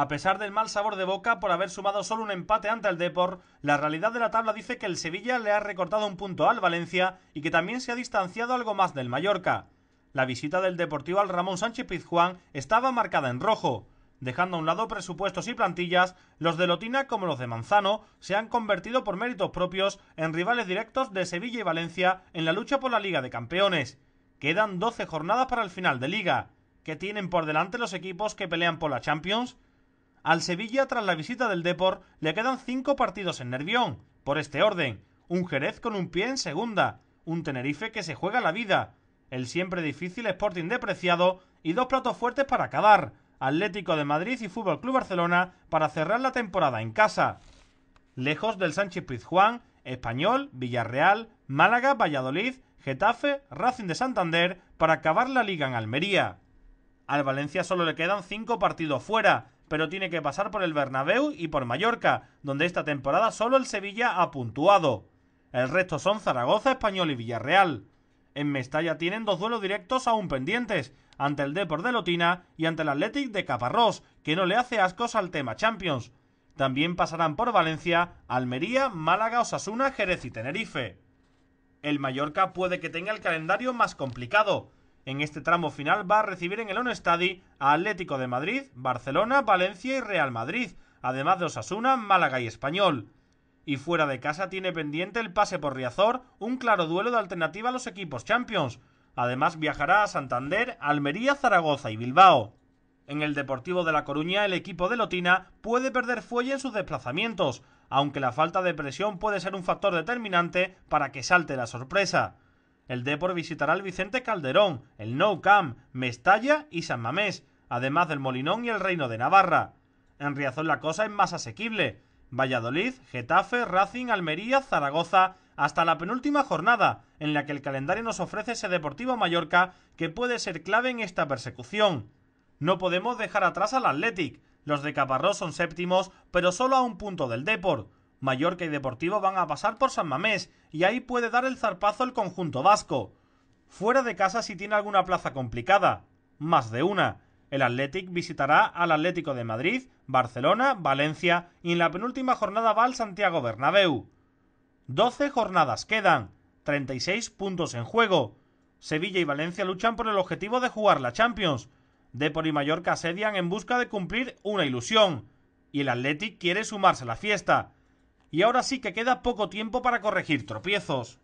A pesar del mal sabor de boca por haber sumado solo un empate ante el Depor, la realidad de la tabla dice que el Sevilla le ha recortado un punto al Valencia y que también se ha distanciado algo más del Mallorca. La visita del Deportivo al Ramón Sánchez Pizjuán estaba marcada en rojo. Dejando a un lado presupuestos y plantillas, los de Lotina como los de Manzano se han convertido por méritos propios en rivales directos de Sevilla y Valencia en la lucha por la Liga de Campeones. Quedan 12 jornadas para el final de liga. ¿Qué tienen por delante los equipos que pelean por la Champions? Al Sevilla, tras la visita del Deport, le quedan cinco partidos en Nervión, por este orden. Un Jerez con un pie en segunda, un Tenerife que se juega la vida, el siempre difícil Sporting depreciado... y dos platos fuertes para acabar, Atlético de Madrid y Fútbol Club Barcelona para cerrar la temporada en casa. Lejos del Sánchez Pizjuán, Español, Villarreal, Málaga, Valladolid, Getafe, Racing de Santander para acabar la liga en Almería. Al Valencia solo le quedan cinco partidos fuera, pero tiene que pasar por el Bernabéu y por Mallorca, donde esta temporada solo el Sevilla ha puntuado. El resto son Zaragoza, Español y Villarreal. En Mestalla tienen dos duelos directos aún pendientes, ante el Depor de Lotina y ante el Athletic de Caparrós, que no le hace ascos al tema Champions. También pasarán por Valencia, Almería, Málaga, Osasuna, Jerez y Tenerife. El Mallorca puede que tenga el calendario más complicado, en este tramo final va a recibir en el Onestadi a Atlético de Madrid, Barcelona, Valencia y Real Madrid, además de Osasuna, Málaga y Español. Y fuera de casa tiene pendiente el pase por Riazor, un claro duelo de alternativa a los equipos Champions. Además viajará a Santander, Almería, Zaragoza y Bilbao. En el Deportivo de La Coruña, el equipo de Lotina puede perder fuelle en sus desplazamientos, aunque la falta de presión puede ser un factor determinante para que salte la sorpresa el Depor visitará el Vicente Calderón, el Nou Camp, Mestalla y San Mamés, además del Molinón y el Reino de Navarra. En Riazón la cosa es más asequible. Valladolid, Getafe, Racing, Almería, Zaragoza, hasta la penúltima jornada, en la que el calendario nos ofrece ese Deportivo Mallorca que puede ser clave en esta persecución. No podemos dejar atrás al Athletic. Los de Caparrós son séptimos, pero solo a un punto del Deport. Mallorca y Deportivo van a pasar por San Mamés y ahí puede dar el zarpazo el conjunto vasco. Fuera de casa si tiene alguna plaza complicada, más de una. El Athletic visitará al Atlético de Madrid, Barcelona, Valencia y en la penúltima jornada va al Santiago Bernabéu. 12 jornadas quedan, 36 puntos en juego. Sevilla y Valencia luchan por el objetivo de jugar la Champions. Depor y Mallorca asedian en busca de cumplir una ilusión. Y el Athletic quiere sumarse a la fiesta y ahora sí que queda poco tiempo para corregir tropiezos.